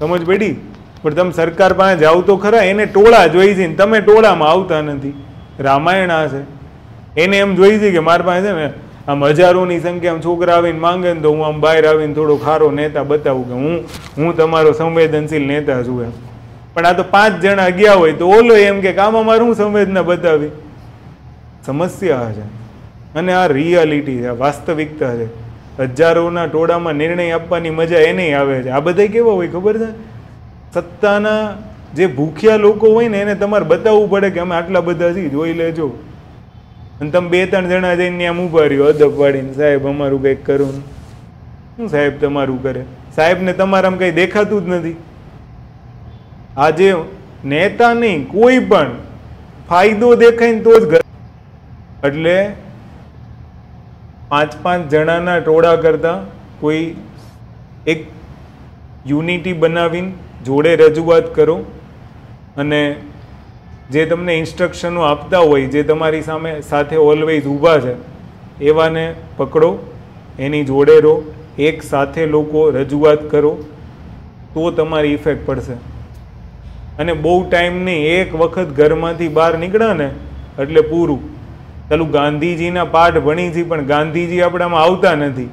સમજ પડી પણ તમે સરકાર પાસે જાઓ તો ખરા એને ટોળા જોઈ છે ને તમે ટોળામાં આવતા નથી રામાયણ આ છે એને એમ જોઈ છે કે મારી પાસે છે ને આમ હજારોની સંખ્યામાં છોકરા આવીને માંગે ને તો હું આમ બહાર આવીને થોડો ખારો નેતા બતાવું કે હું હું તમારો સંવેદનશીલ નેતા છું એમ પણ આ તો પાંચ જણા ગયા હોય તો ઓલો એમ કે કામ અમારું સંવેદના બતાવી સમસ્યા છે અને આ રિયાલિટી છે વાસ્તવિકતા છે હજારોના ટોળામાં નિર્ણય આપવાની મજા એને આવે છે આ બધા કેવા હોય ખબર છે સત્તાના જે ભૂખ્યા લોકો હોય ને એને તમારે બતાવવું પડે કે અમે આટલા બધા છીએ જોઈ લેજો અને તમે બે ત્રણ જણા જઈને આમ ઊભા રહ્યો અદબ વાળીને સાહેબ અમારું કંઈક કરો શું સાહેબ તમારું કરે સાહેબને તમારા કંઈ દેખાતું જ નથી આજે નેતા નહીં કોઈ પણ ફાયદો દેખાય તો જ એટલે પાંચ પાંચ જણાના ટોળા કરતાં કોઈ એક યુનિટી બનાવીને જોડે રજૂઆત કરો અને જે તમને ઇન્સ્ટ્રક્શનો આપતા હોય જે તમારી સામે સાથે ઓલવેઝ ઊભા છે એવાને પકડો એની જોડે રહો એક સાથે લોકો રજૂઆત કરો તો તમારી ઇફેક્ટ પડશે અને બહુ ટાઈમ નહીં એક વખત ઘરમાંથી બહાર નીકળ્યા ને એટલે પૂરું પેલું ગાંધીજીના પાઠ ભણી છે પણ ગાંધીજી આપણામાં આવતા નથી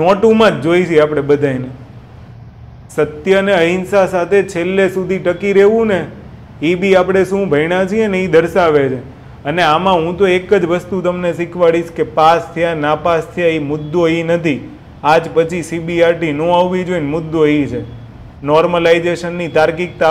નોટુમાં જ જોઈ છે આપણે બધાને સત્ય અને અહિંસા સાથે છેલ્લે સુધી ટકી રહેવું ને એ બી આપણે શું ભણ્યા છીએ ને એ દર્શાવે છે અને આમાં હું તો એક જ વસ્તુ તમને શીખવાડીશ કે પાસ થયા નાપાસ થયા એ મુદ્દો એ નથી આજ પછી સીબીઆરટી નો આવવી જોઈએ મુદ્દો એ છે નોર્મલાઇઝેશનની તાર્કિકતા